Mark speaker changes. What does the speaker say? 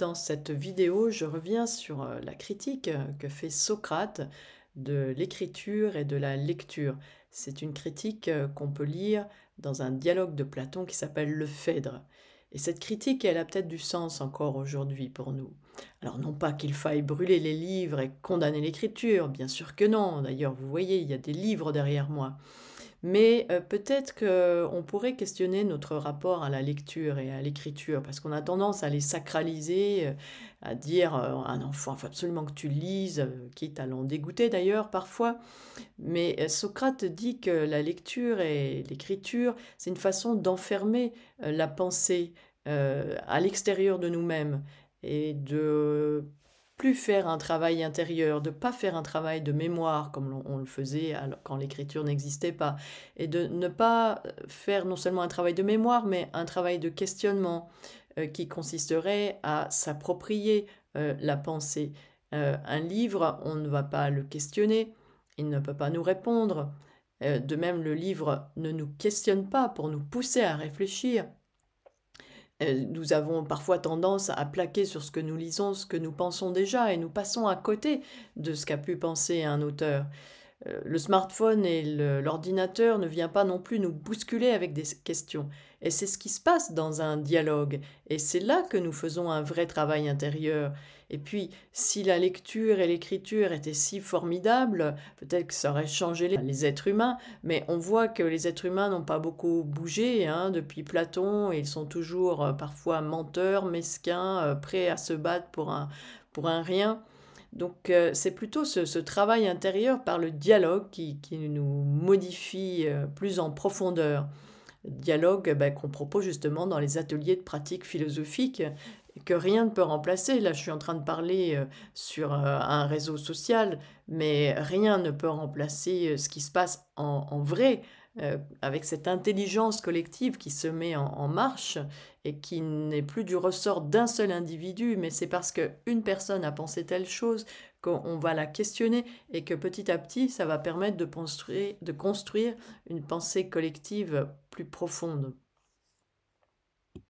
Speaker 1: Dans cette vidéo, je reviens sur euh, la critique euh, que fait Socrate de l'écriture et de la lecture. C'est une critique euh, qu'on peut lire dans un dialogue de Platon qui s'appelle Le Phèdre. Et cette critique, elle a peut-être du sens encore aujourd'hui pour nous. Alors non pas qu'il faille brûler les livres et condamner l'écriture, bien sûr que non, d'ailleurs vous voyez, il y a des livres derrière moi. Mais euh, peut-être qu'on pourrait questionner notre rapport à la lecture et à l'écriture, parce qu'on a tendance à les sacraliser, euh, à dire euh, un enfant, il faut absolument que tu lises, quitte à l'en dégoûter d'ailleurs parfois. Mais Socrate dit que la lecture et l'écriture, c'est une façon d'enfermer la pensée à l'extérieur de nous-mêmes et de faire un travail intérieur, de pas faire un travail de mémoire comme on, le faisait quand l'écriture n'existait pas, et de ne pas euh, faire non seulement un travail de mémoire, mais un travail de questionnement euh, qui consisterait à s'approprier euh, la pensée. un livre, on ne va pas le questionner, il ne peut pas nous répondre. de même, le livre ne nous questionne pas pour nous pousser à réfléchir. Euh, nous avons parfois tendance à plaquer sur ce que nous lisons, ce que nous pensons déjà, et nous passons à côté de ce qu'a pu penser un auteur. Euh, le smartphone et l'ordinateur ne vient pas non plus nous bousculer avec des questions. Et c'est ce qui se passe dans un dialogue. Et c'est là que nous faisons un vrai travail intérieur. Et puis, si la lecture et l'écriture étaient si formidables, peut-être que ça aurait changé les êtres humains, mais on voit que les êtres humains n'ont pas beaucoup bougé hein, depuis Platon, ils sont toujours euh, parfois menteurs, mesquins, euh, prêts à se battre pour un rien. Donc euh, c'est plutôt ce, travail intérieur par le dialogue qui, qui nous modifie euh, plus en profondeur. Dialogue bah, qu'on propose justement dans les ateliers de pratique philosophique que rien ne peut remplacer. Là, je suis en train de parler euh, sur un réseau social, mais rien ne peut remplacer ce qui se passe en vrai euh, avec cette intelligence collective qui se met en, marche et qui n'est plus du ressort d'un seul individu, mais c'est parce qu'une personne a pensé telle chose qu'on va la questionner et que petit à petit, ça va permettre de de construire une pensée collective plus profonde.